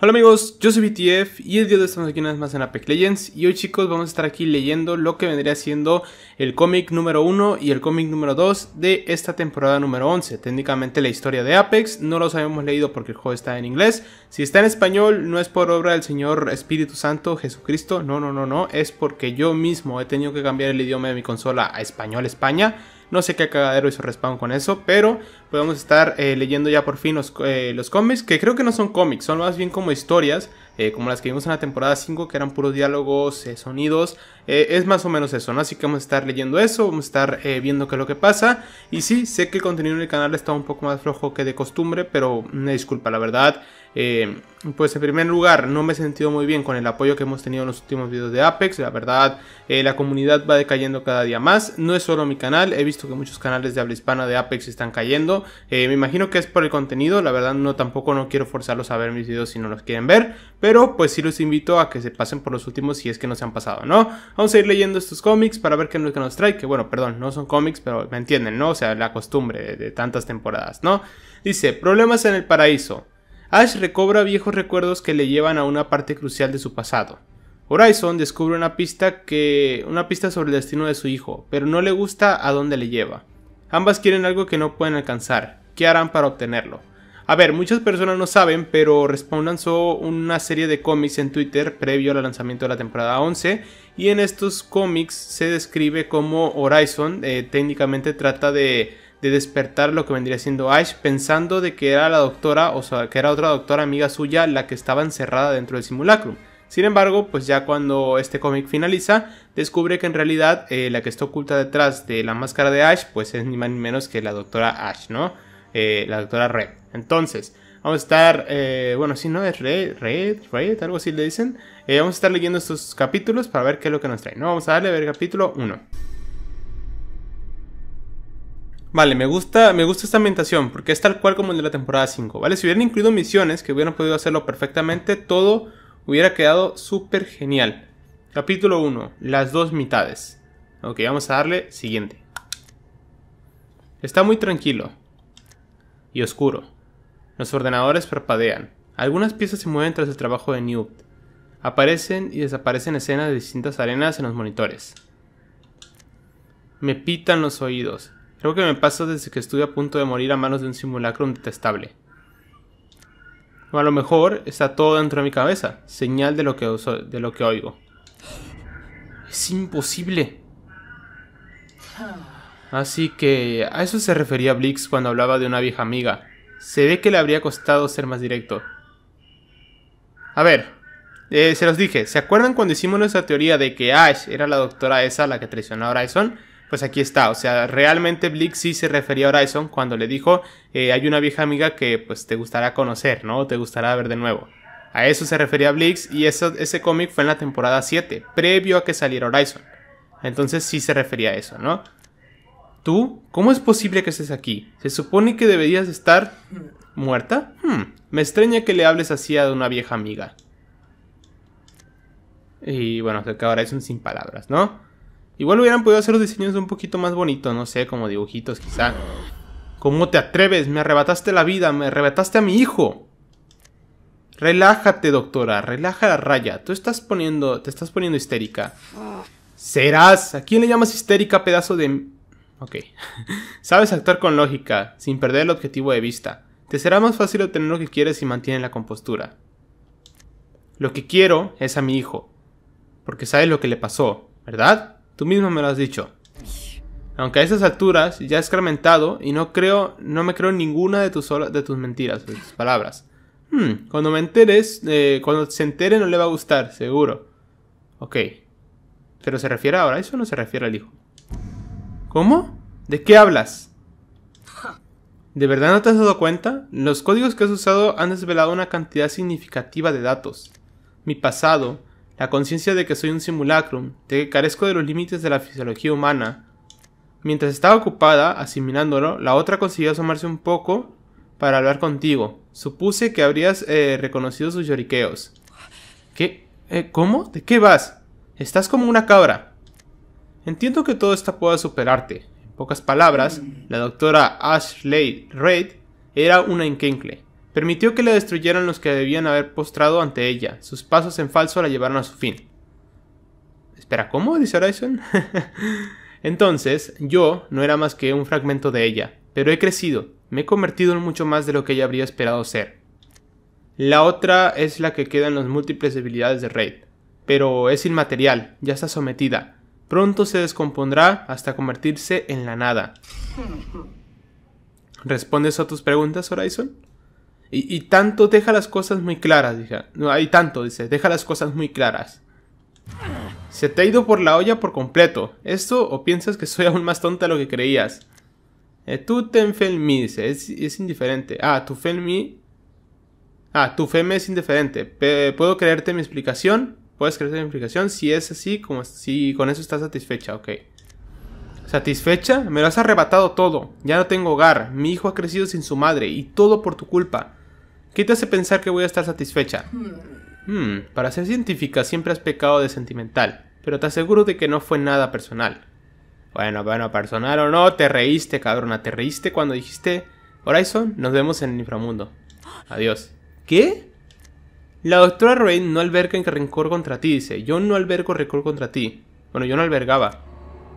Hola amigos, yo soy BTF y el día de hoy estamos aquí una vez más en Apex Legends y hoy chicos vamos a estar aquí leyendo lo que vendría siendo el cómic número 1 y el cómic número 2 de esta temporada número 11, técnicamente la historia de Apex, no los habíamos leído porque el juego está en inglés, si está en español no es por obra del Señor Espíritu Santo Jesucristo, no, no, no, no, es porque yo mismo he tenido que cambiar el idioma de mi consola a español España, no sé qué cagadero hizo Respawn con eso, pero podemos estar eh, leyendo ya por fin eh, los, cómics, que creo que no son cómics, son más bien como historias, eh, como las que vimos en la temporada 5, que eran puros diálogos, sonidos, es más o menos eso, ¿no? Así que vamos a estar leyendo eso, vamos a estar viendo qué es lo que pasa, y sí, sé que el contenido en el canal está un poco más flojo que de costumbre, pero me disculpa, la verdad. Eh, pues en primer lugar, no me he sentido muy bien con el apoyo que hemos tenido en los últimos videos de Apex. La verdad, eh, la comunidad va decayendo cada día más. No es solo mi canal, he visto que muchos canales de habla hispana de Apex están cayendo. Eh, me imagino que es por el contenido, la verdad no tampoco no quiero forzarlos a ver mis videos si no los quieren ver. Pero pues sí los invito a que se pasen por los últimos si es que no se han pasado, ¿no? Vamos a ir leyendo estos cómics para ver qué que nos trae. Que bueno, perdón, no son cómics, pero me entienden, ¿no? O sea, la costumbre de tantas temporadas, ¿no? Dice, problemas en el paraíso. Ash recobra viejos recuerdos que le llevan a una parte crucial de su pasado. Horizon descubre una pista que una pista sobre el destino de su hijo, pero no le gusta a dónde le lleva. Ambas quieren algo que no pueden alcanzar. ¿Qué harán para obtenerlo? A ver, muchas personas no saben, pero Respawn lanzó una serie de cómics en Twitter previo al lanzamiento de la temporada 11 y en estos cómics se describe cómo Horizon eh, técnicamente trata de de despertar lo que vendría siendo Ash, pensando de que era la doctora, o sea, que era otra doctora amiga suya la que estaba encerrada dentro del simulacrum. Sin embargo, pues ya cuando este cómic finaliza, descubre que en realidad eh, la que está oculta detrás de la máscara de Ash, pues es ni más ni menos que la doctora Ash, ¿no? Eh, la doctora Red. Entonces, vamos a estar, eh, bueno, si no es Red, Red, Red, algo así le dicen. vamos a estar leyendo estos capítulos para ver qué es lo que nos trae, ¿no? Vamos a darle a ver capítulo 1. Vale, me gusta, me gusta esta ambientación, porque es tal cual como el de la temporada 5, ¿vale? Si hubieran incluido misiones, que hubieran podido hacerlo perfectamente, todo hubiera quedado súper genial. Capítulo 1, las dos mitades. Ok, vamos a darle siguiente. Está muy tranquilo y oscuro. Los ordenadores parpadean. Algunas piezas se mueven tras el trabajo de Newt. Aparecen y desaparecen escenas de distintas arenas en los monitores. Me pitan los oídos. Creo que me pasa desde que estuve a punto de morir a manos de un simulacro detestable. O a lo mejor está todo dentro de mi cabeza, señal de lo que, de lo que oigo. Es imposible. Así que a eso se refería Blix cuando hablaba de una vieja amiga. Se ve que le habría costado ser más directo. A ver, eh, se los dije, ¿se acuerdan cuando hicimos nuestra teoría de que Ash era la doctora esa la que traicionó a Bryson? pues aquí está. O sea, realmente Blix sí se refería a Horizon cuando le dijo, eh, hay una vieja amiga que pues te gustará conocer, ¿no? Te gustará ver de nuevo. A eso se refería Blix y eso, ese cómic fue en la temporada 7, previo a que saliera Horizon. Entonces sí se refería a eso, ¿no? ¿Tú? ¿Cómo es posible que estés aquí? ¿Se supone que deberías estar muerta? Hmm, me extraña que le hables así a una vieja amiga. Y bueno, se queda Horizon sin palabras, ¿no? Igual hubieran podido hacer los diseños un poquito más bonitos, no sé, como dibujitos quizá. ¿Cómo te atreves? Me arrebataste la vida, me arrebataste a mi hijo. Relájate, doctora, relaja la raya. Tú estás poniendo, te estás poniendo histérica. Serás, ¿a quién le llamas histérica, pedazo de... Ok. Sabes actuar con lógica, sin perder el objetivo de vista. Te será más fácil obtener lo que quieres si mantienes la compostura. Lo que quiero es a mi hijo. Porque sabes lo que le pasó, ¿verdad? Tú mismo me lo has dicho. Aunque a esas alturas ya he escarmentado y no creo, no me creo ninguna de tus, de tus mentiras, de tus palabras. Hmm, cuando me enteres, eh, cuando se entere no le va a gustar, seguro. Ok. Pero se refiere ahora, eso no se refiere al hijo. ¿Cómo? ¿De qué hablas? ¿De verdad no te has dado cuenta? Los códigos que has usado han desvelado una cantidad significativa de datos. Mi pasado, la conciencia de que soy un simulacrum, de que carezco de los límites de la fisiología humana. Mientras estaba ocupada asimilándolo, la otra consiguió asomarse un poco para hablar contigo. Supuse que habrías eh, reconocido sus lloriqueos. ¿Qué? Eh, ¿Cómo? ¿De qué vas? Estás como una cabra. Entiendo que todo esto pueda superarte. En pocas palabras, la doctora Ashley Reid era una enkencle Permitió que la destruyeran los que debían haber postrado ante ella. Sus pasos en falso la llevaron a su fin. Espera, ¿cómo? dice Horizon. Entonces, yo no era más que un fragmento de ella, pero he crecido, me he convertido en mucho más de lo que ella habría esperado ser. La otra es la que queda en las múltiples debilidades de Raid, pero es inmaterial, ya está sometida. Pronto se descompondrá hasta convertirse en la nada. ¿Respondes a tus preguntas, Horizon? Y, tanto deja las cosas muy claras, dije. No, hay tanto, dice. Deja las cosas muy claras. Se te ha ido por la olla por completo. ¿Esto o piensas que soy aún más tonta de lo que creías? Eh, tú te fe en mí, dice. Es, indiferente. Ah, tu fe en mí... Ah, tu fe me es indiferente. ¿Puedo creerte mi explicación? ¿Puedes creerte mi explicación? Si es así, como si con eso estás satisfecha, ok. ¿Satisfecha? Me lo has arrebatado todo. Ya no tengo hogar. Mi hijo ha crecido sin su madre. Y todo por tu culpa. ¿Qué te hace pensar que voy a estar satisfecha? Hmm. Hmm, para ser científica siempre has pecado de sentimental, pero te aseguro de que no fue nada personal. Bueno, bueno, personal o no, te reíste, cabrona, te reíste cuando dijiste, Horizon, nos vemos en el inframundo. Adiós. ¿Qué? La doctora Rain no alberga en rencor contra ti, dice. Yo no albergo rencor contra ti. Bueno, yo no albergaba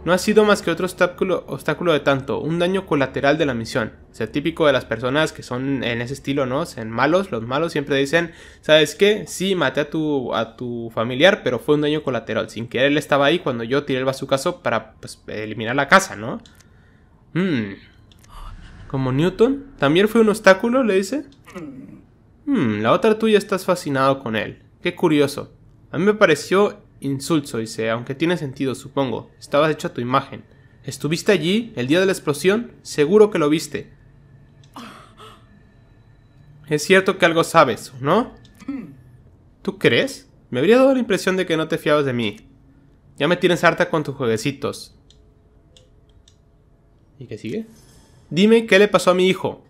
no ha sido más que otro obstáculo, de tanto, un daño colateral de la misión. O sea, típico de las personas que son en ese estilo, ¿no? malos, los malos siempre dicen, ¿sabes qué? Sí, maté a tu, a tu familiar, pero fue un daño colateral. Sin que él estaba ahí cuando yo tiré el caso para pues, eliminar la casa, ¿no? Hmm. Como Newton, ¿también fue un obstáculo? Le dice. Hmm, la otra tuya estás fascinado con él. Qué curioso. A mí me pareció Insulso dice, aunque tiene sentido, supongo. Estabas hecho a tu imagen. ¿Estuviste allí el día de la explosión? Seguro que lo viste. Es cierto que algo sabes, ¿no? Mm. ¿Tú crees? Me habría dado la impresión de que no te fiabas de mí. Ya me tienes harta con tus jueguecitos. ¿Y qué sigue? Dime qué le pasó a mi hijo.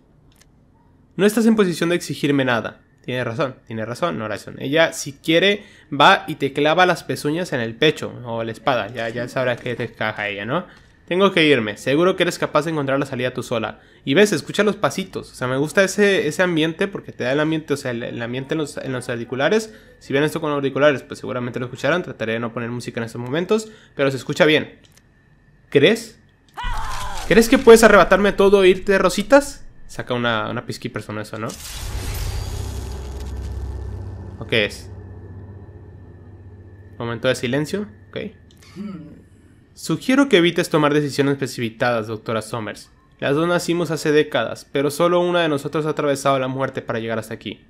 No estás en posición de exigirme nada. Tiene razón, tiene razón, no razón. Ella, si quiere, va y te clava las pezuñas en el pecho o la espada. Ya, ya sabrás que te caja ella, ¿no? Tengo que irme. Seguro que eres capaz de encontrar la salida tú sola. Y ves, escucha los pasitos. O sea, me gusta ese, ese ambiente porque te da el ambiente, o sea, el, ambiente en los, en los, auriculares. Si ven esto con auriculares, pues seguramente lo escucharán. Trataré de no poner música en estos momentos, pero se escucha bien. ¿Crees? ¿Crees que puedes arrebatarme todo e irte de rositas? Saca una, una persona eso, ¿no? ¿Qué es? Momento de silencio. Ok. Sugiero que evites tomar decisiones precipitadas, doctora Somers. Las dos nacimos hace décadas, pero solo una de nosotros ha atravesado la muerte para llegar hasta aquí.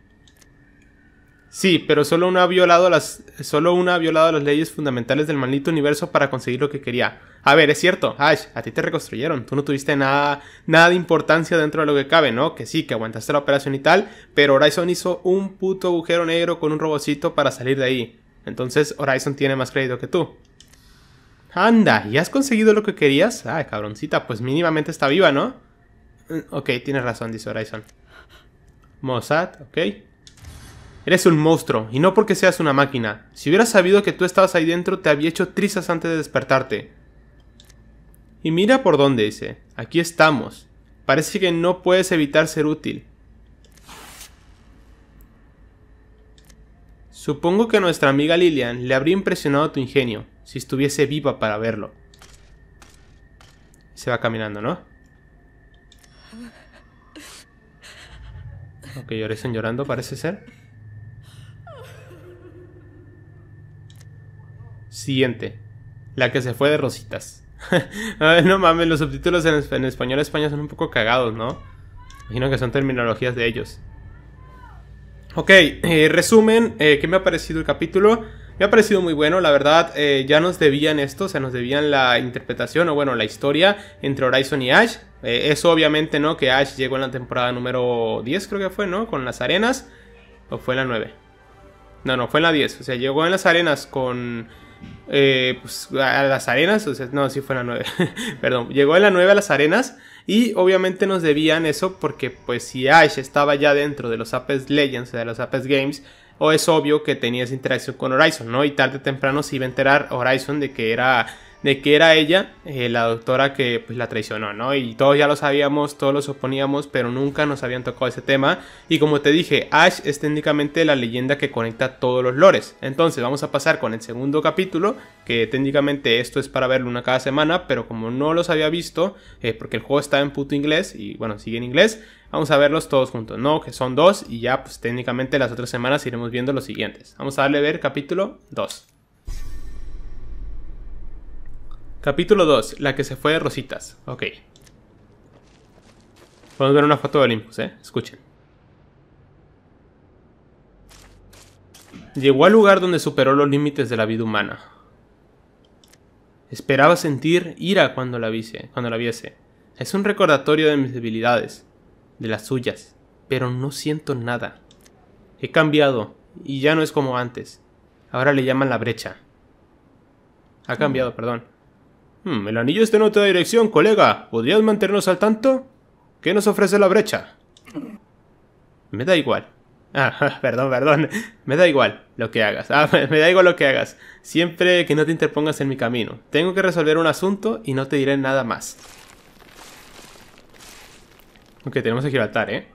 Sí, pero solo uno ha violado las, solo ha violado las leyes fundamentales del maldito universo para conseguir lo que quería. A ver, es cierto, Ash, a ti te reconstruyeron, tú no tuviste nada, nada de importancia dentro de lo que cabe, ¿no? Que sí, que aguantaste la operación y tal, pero Horizon hizo un puto agujero negro con un robocito para salir de ahí. Entonces Horizon tiene más crédito que tú. Anda, ¿y has conseguido lo que querías? Ay, cabroncita, pues mínimamente está viva, ¿no? Mm, ok, tienes razón, dice Horizon. Mossad, ok. Eres un monstruo, y no porque seas una máquina. Si hubieras sabido que tú estabas ahí dentro, te había hecho trizas antes de despertarte. Y mira por dónde dice. Aquí estamos. Parece que no puedes evitar ser útil. Supongo que a nuestra amiga Lillian le habría impresionado tu ingenio, si estuviese viva para verlo. Se va caminando, ¿no? Ok, llorecen llorando, parece ser. Siguiente. La que se fue de Rositas. no mames, los subtítulos en, español a España son un poco cagados, ¿no? Imagino que son terminologías de ellos. Ok, eh, resumen, eh, ¿qué me ha parecido el capítulo? Me ha parecido muy bueno, la verdad, eh, ya nos debían esto, o sea, nos debían la interpretación o bueno, la historia entre Horizon y Ash. eso obviamente, ¿no? Que Ash llegó en la temporada número 10, creo que fue, ¿no? Con las arenas. ¿O fue en la 9? No, no, fue en la 10. O sea, llegó en las arenas con eh, pues, a las arenas, o sea, no, si fue en la 9, perdón, llegó en la 9 a las arenas y obviamente nos debían eso porque pues si Ash estaba ya dentro de los Apex Legends, de los Apex Games, o es obvio que tenía esa interacción con Horizon, ¿no? Y tarde o temprano se iba a enterar Horizon de que era de que era ella eh, la doctora que pues, la traicionó, ¿no? Y todos ya lo sabíamos, todos lo suponíamos, pero nunca nos habían tocado ese tema. Y como te dije, Ash es técnicamente la leyenda que conecta todos los lores. Entonces vamos a pasar con el segundo capítulo, que técnicamente esto es para verlo una cada semana, pero como no los había visto, eh, porque el juego está en puto inglés y bueno, sigue en inglés, vamos a verlos todos juntos, ¿no? Que son dos y ya pues técnicamente las otras semanas iremos viendo los siguientes. Vamos a darle a ver capítulo 2. Capítulo 2, la que se fue de Rositas. Ok. Podemos ver una foto de Olympus, ¿eh? Escuchen. Llegó al lugar donde superó los límites de la vida humana. Esperaba sentir ira cuando la, cuando la viese. Es un recordatorio de mis debilidades, de las suyas, pero no siento nada. He cambiado, y ya no es como antes. Ahora le llaman la brecha. Ha cambiado, perdón. Hmm, el anillo está en otra dirección, colega. ¿Podrías mantenernos al tanto? ¿Qué nos ofrece la brecha? Me da igual. Ah, perdón, perdón. Me da igual lo que hagas. Ah, me da igual lo que hagas. Siempre que no te interpongas en mi camino. Tengo que resolver un asunto y no te diré nada más. Ok, tenemos a Gibraltar, ¿eh?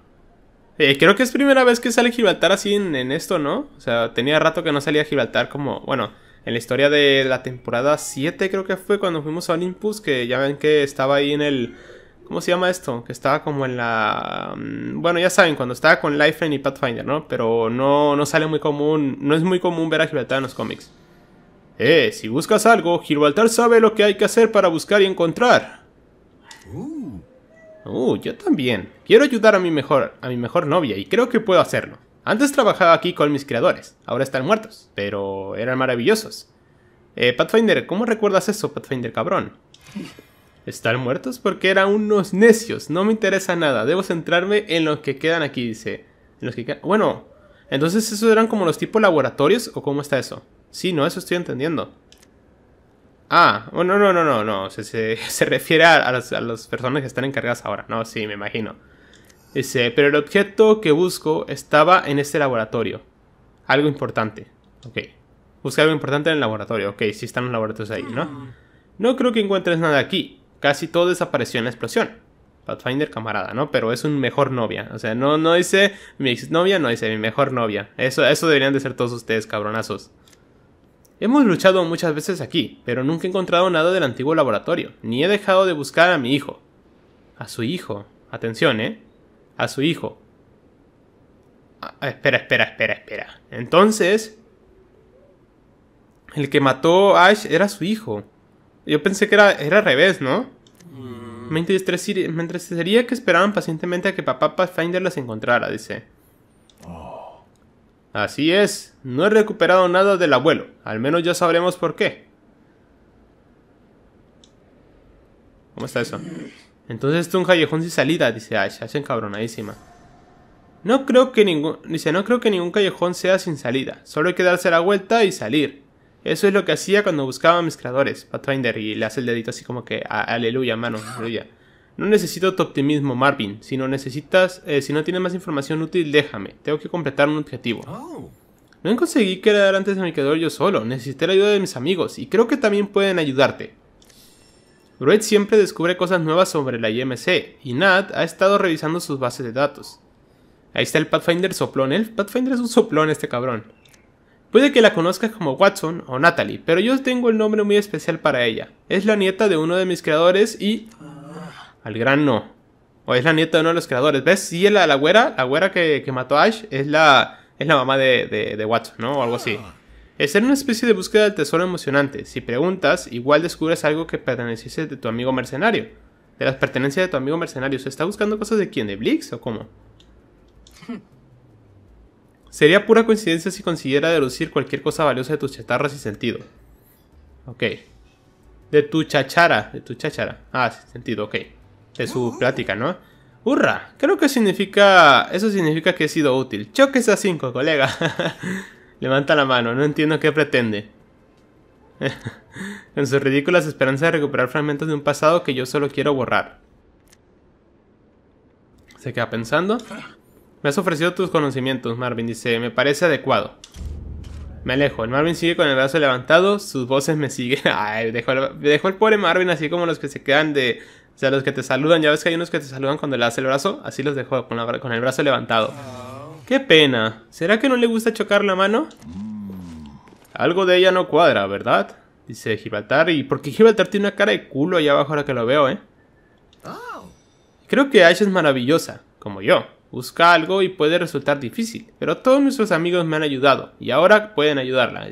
eh creo que es primera vez que sale Gibraltar así en, en esto, ¿no? O sea, tenía rato que no salía Gibraltar como... Bueno, en la historia de la temporada 7 creo que fue cuando fuimos a Olympus, que ya ven que estaba ahí en el... ¿Cómo se llama esto? Que estaba como en la... Mm, bueno, ya saben, cuando estaba con Lifeline y Pathfinder, ¿no? Pero no, no sale muy común, no es muy común ver a Gibraltar en los cómics. Eh, si buscas algo, Gibraltar sabe lo que hay que hacer para buscar y encontrar. Uh, uh yo también. Quiero ayudar a mi mejor, a mi mejor novia y creo que puedo hacerlo. Antes trabajaba aquí con mis creadores, ahora están muertos, pero eran maravillosos. Eh, Pathfinder, ¿cómo recuerdas eso, Pathfinder cabrón? Están muertos porque eran unos necios, no me interesa nada, debo centrarme en los que quedan aquí, dice. En los que Bueno, entonces esos eran como los tipos laboratorios o cómo está eso? Sí, no, eso estoy entendiendo. Ah, bueno, oh, no, no, no, no, se, se, se refiere a, a las personas que están encargadas ahora, no, sí, me imagino. Dice, pero el objeto que busco estaba en este laboratorio. Algo importante. Ok. Busca algo importante en el laboratorio. Ok, sí están los laboratorios ahí, ¿no? Ah. No creo que encuentres nada aquí. Casi todo desapareció en la explosión. Pathfinder camarada, ¿no? Pero es un mejor novia. O sea, no, no dice mi exnovia, no dice mi mejor novia. Eso, eso deberían de ser todos ustedes, cabronazos. Hemos luchado muchas veces aquí, pero nunca he encontrado nada del antiguo laboratorio, ni he dejado de buscar a mi hijo. A su hijo. Atención, ¿eh? a su hijo. Ah, espera, espera, espera, espera. Entonces, el que mató a Ash era su hijo. Yo pensé que era, era al revés, ¿no? Mm. Me, interesaría que esperaban pacientemente a que papá Pathfinder las encontrara, dice. Oh. Así es, no he recuperado nada del abuelo. Al menos ya sabremos por qué. ¿Cómo está eso? Entonces esto es un callejón sin salida, dice Ash, es encabronadísima. No creo que ningún, dice, no creo que ningún callejón sea sin salida, solo hay que darse la vuelta y salir. Eso es lo que hacía cuando buscaba a mis creadores, Pathfinder, y le hace el dedito así como que, aleluya, mano, aleluya. No necesito tu optimismo, Marvin. Si no necesitas, eh, si no tienes más información útil, déjame. Tengo que completar un objetivo. Oh. No conseguí quedar antes de mi creador yo solo. Necesité la ayuda de mis amigos y creo que también pueden ayudarte. Red siempre descubre cosas nuevas sobre la IMC, y Nat ha estado revisando sus bases de datos. Ahí está el Pathfinder soplón, el Pathfinder es un soplón este cabrón. Puede que la conozcas como Watson o Natalie, pero yo tengo el nombre muy especial para ella. Es la nieta de uno de mis creadores y... Al gran no. O es la nieta de uno de los creadores. ¿Ves? Sí, la, la güera, la güera que, mató a Ash, es la, es la mamá de, de, de Watson, ¿no? O algo así. Ah. Es ser una especie de búsqueda del tesoro emocionante. Si preguntas, igual descubres algo que perteneciese de tu amigo mercenario. De las pertenencias de tu amigo mercenario. ¿Se está buscando cosas de quién? ¿De Blix o cómo? Sería pura coincidencia si consiguiera deducir cualquier cosa valiosa de tus chatarras y sentido. Ok. De tu chachara. De tu chachara. Ah, sí, sentido, ok. De su oh. plática, ¿no? ¡Hurra! Creo que significa. Eso significa que he sido útil. Choques a 5, colega. Levanta la mano, no entiendo qué pretende. en sus ridículas esperanzas de recuperar fragmentos de un pasado que yo solo quiero borrar. Se queda pensando. Me has ofrecido tus conocimientos, Marvin, dice, me parece adecuado. Me alejo, el Marvin sigue con el brazo levantado, sus voces me siguen. Ay, dejó el, pobre Marvin así como los que se quedan de... O sea, los que te saludan, ya ves que hay unos que te saludan cuando le das el brazo, así los dejo con el brazo levantado. Qué pena. ¿Será que no le gusta chocar la mano? Mm. Algo de ella no cuadra, ¿verdad? Dice Gibraltar. Y porque Gibraltar tiene una cara de culo allá abajo ahora que lo veo, ¿eh? Oh. Creo que Ash es maravillosa, como yo. Busca algo y puede resultar difícil, pero todos nuestros amigos me han ayudado y ahora pueden ayudarla,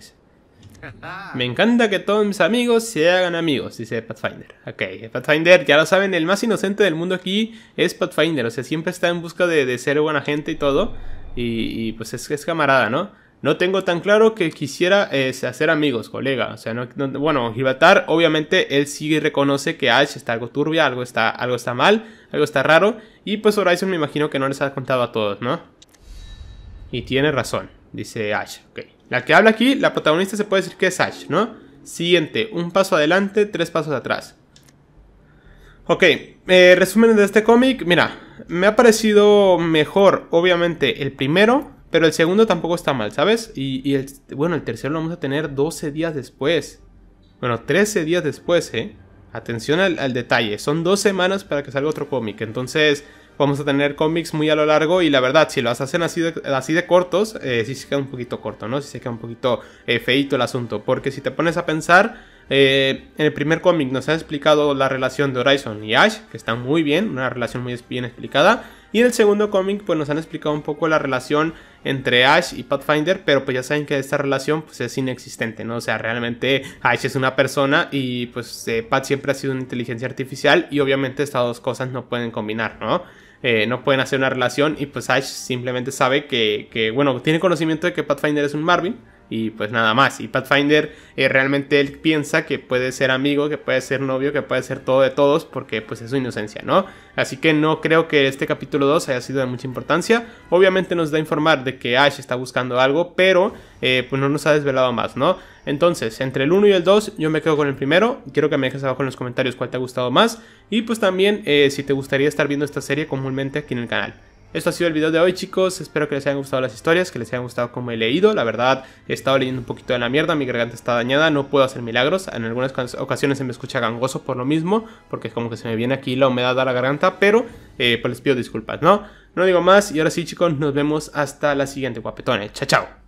Me encanta que todos mis amigos se hagan amigos, dice Pathfinder. Ok, Pathfinder, ya lo saben, el más inocente del mundo aquí es Pathfinder, o sea, siempre está en busca de ser buena gente y todo y, pues es, camarada, ¿no? No tengo tan claro que quisiera eh, hacer amigos, colega. O sea, bueno, Gibraltar, obviamente, él sí reconoce que Ash está algo turbia, algo está, algo está mal, algo está raro. Y pues Horizon me imagino que no les ha contado a todos, ¿no? Y tiene razón, dice Ash. ok La que habla aquí, la protagonista se puede decir que es Ash, ¿no? Siguiente, un paso adelante, tres pasos atrás. Ok, eh, resumen de este cómic, mira, me ha parecido mejor, obviamente, el primero, pero el segundo tampoco está mal, ¿sabes? Y, bueno, el tercero lo vamos a tener 12 días después. Bueno, 13 días después, ¿eh? Atención al, detalle, son dos semanas para que salga otro cómic, entonces vamos a tener cómics muy a lo largo y la verdad, si los hacen así de, cortos, eh, sí se queda un poquito corto, ¿no? Sí se queda un poquito eh, feito el asunto, porque si te pones a pensar, eh, en el primer cómic nos han explicado la relación de Horizon y Ash, que está muy bien, una relación muy bien explicada. Y en el segundo cómic pues nos han explicado un poco la relación entre Ash y Pathfinder, pero pues ya saben que esta relación pues es inexistente, ¿no? O sea, realmente Ash es una persona y pues eh, siempre ha sido una inteligencia artificial y obviamente estas dos cosas no pueden combinar, ¿no? Eh, no pueden hacer una relación y pues Ash simplemente sabe que, bueno, tiene conocimiento de que Pathfinder es un Marvin, y pues nada más. Y Pathfinder eh, realmente él piensa que puede ser amigo, que puede ser novio, que puede ser todo de todos, porque pues es su inocencia, ¿no? Así que no creo que este capítulo 2 haya sido de mucha importancia. Obviamente nos da a informar de que Ash está buscando algo, pero eh, pues no nos ha desvelado más, ¿no? Entonces, entre el 1 y el 2 yo me quedo con el primero. Quiero que me dejes abajo en los comentarios cuál te ha gustado más. Y pues también eh, si te gustaría estar viendo esta serie comúnmente aquí en el canal. Esto ha sido el video de hoy chicos, espero que les hayan gustado las historias, que les hayan gustado como he leído, la verdad he estado leyendo un poquito de la mierda, mi garganta está dañada, no puedo hacer milagros, en algunas ocasiones se me escucha gangoso por lo mismo, porque es como que se me viene aquí la humedad a la garganta, pero eh, pues les pido disculpas, ¿no? No digo más y ahora sí chicos, nos vemos hasta la siguiente guapetones, chao chao.